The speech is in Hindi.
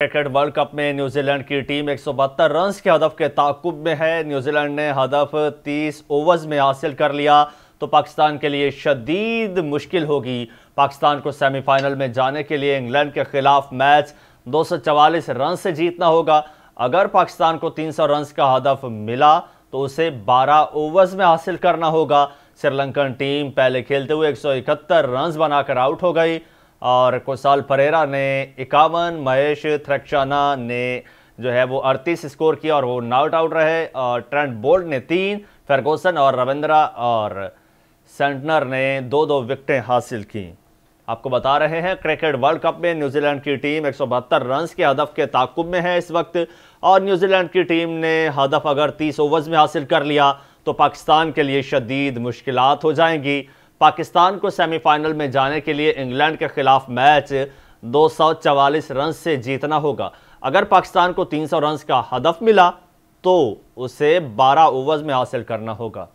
क्रिकेट वर्ल्ड कप में न्यूजीलैंड की टीम एक रन के हदफ के ताकुब में है न्यूजीलैंड ने हदफ 30 ओवर्स में हासिल कर लिया तो पाकिस्तान के लिए शदीद मुश्किल होगी पाकिस्तान को सेमीफाइनल में जाने के लिए इंग्लैंड के खिलाफ मैच दो रन से जीतना होगा अगर पाकिस्तान को 300 रन का हदफ मिला तो उसे 12 ओवर्स में हासिल करना होगा श्रीलंकन टीम पहले खेलते हुए इकहत्तर रन बनाकर आउट हो गई और कोसाल परेरा ने इक्यावन महेश थ्रक्षाना ने जो है वो अड़तीस स्कोर किया और वो नॉट आउट रहे और ट्रेंट बोल्ट ने तीन फेरगोसन और रविंद्रा और सेंटनर ने दो दो विकटें हासिल की आपको बता रहे हैं क्रिकेट वर्ल्ड कप में न्यूजीलैंड की टीम एक रन्स के हदफ के ताकुब में है इस वक्त और न्यूजीलैंड की टीम ने हदफ अगर 30 ओवर्स में हासिल कर लिया तो पाकिस्तान के लिए शदीद मुश्किल हो जाएंगी पाकिस्तान को सेमीफाइनल में जाने के लिए इंग्लैंड के खिलाफ मैच 244 रन से जीतना होगा अगर पाकिस्तान को 300 रन का हदफ मिला तो उसे 12 ओवर्स में हासिल करना होगा